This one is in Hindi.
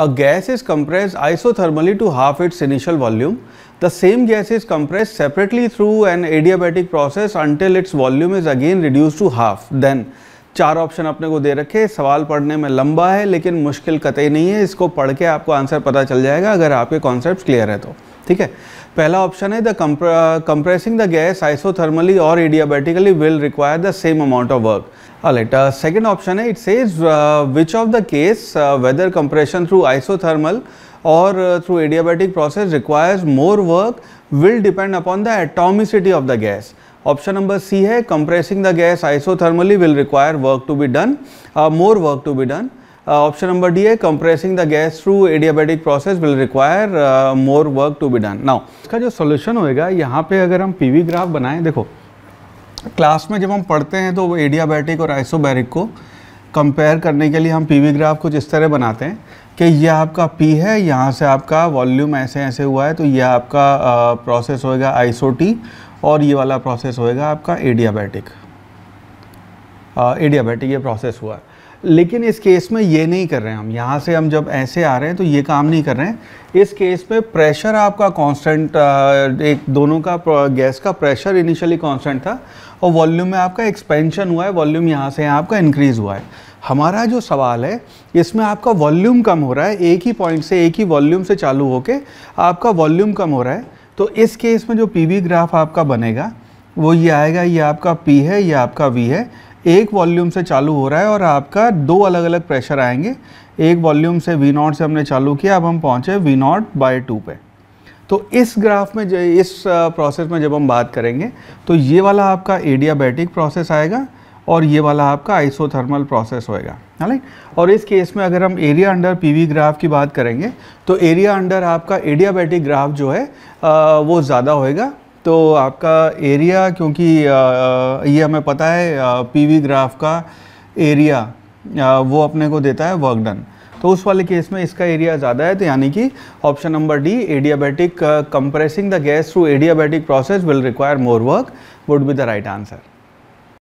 a gas is compressed isothermally to half its initial volume, the same gas is compressed separately through an adiabatic process until its volume is again reduced to half. Then चार ऑप्शन अपने को दे रखे सवाल पढ़ने में लंबा है लेकिन मुश्किल कतई नहीं है इसको पढ़ के आपको आंसर पता चल जाएगा अगर आपके कॉन्सेप्ट क्लियर है तो ठीक है पहला ऑप्शन है the compressing the gas isothermally और adiabatically will require the same amount of work अलेट सेकेंड ऑप्शन है it says which of the case whether compression through isothermal और through adiabatic process requires more work will depend upon the atomicity of the gas option number C है compressing the gas isothermally will require work to be done more work to be done option number D है compressing the gas through adiabatic process will require more work to be done now इसका जो सोल्यूशन होएगा यहाँ पे अगर हम PV ग्राफ बनाएं देखो क्लास में जब हम पढ़ते हैं तो एडियाबैटिक और आइसोबैरिक को कंपेयर करने के लिए हम पीवी ग्राफ कुछ इस तरह बनाते हैं कि यह आपका पी है यहाँ से आपका वॉल्यूम ऐसे ऐसे हुआ है तो यह आपका प्रोसेस uh, होएगा आइसोटी और ये वाला प्रोसेस होएगा आपका एडियाबैटिक एडियाबैटिक uh, ये प्रोसेस हुआ है लेकिन इस केस में ये नहीं कर रहे हैं हम यहाँ से हम जब ऐसे आ रहे हैं तो ये काम नहीं कर रहे हैं इस केस में प्रेशर आपका कांस्टेंट एक दोनों का गैस का प्रेशर इनिशियली कांस्टेंट था और वॉल्यूम में आपका एक्सपेंशन हुआ है वॉल्यूम यहाँ से आपका इंक्रीज़ हुआ है हमारा जो सवाल है इसमें आपका वॉल्यूम कम हो रहा है एक ही पॉइंट से एक ही वॉल्यूम से चालू होकर आपका वॉल्यूम कम हो रहा है तो इस केस में जो पी ग्राफ आपका बनेगा वो ये आएगा ये आपका पी है ये आपका वी है एक वॉल्यूम से चालू हो रहा है और आपका दो अलग अलग प्रेशर आएंगे एक वॉल्यूम से वी नॉट से हमने चालू किया अब हम पहुँचे वी नॉट बाई टू पे तो इस ग्राफ में इस प्रोसेस में जब हम बात करेंगे तो ये वाला आपका एडियाबैटिक प्रोसेस आएगा और ये वाला आपका आइसोथर्मल प्रोसेस होएगा है और इस केस में अगर हम एरिया अंडर पीवी ग्राफ की बात करेंगे तो एरिया अंडर आपका एडियाबैटिक ग्राफ जो है आ, वो ज़्यादा होएगा तो आपका एरिया क्योंकि ये हमें पता है पीवी ग्राफ का एरिया वो अपने को देता है वर्क डन तो उस वाले केस में इसका एरिया ज़्यादा है तो यानी कि option number D adiabatic compressing the gas through adiabatic process will require more work would be the right answer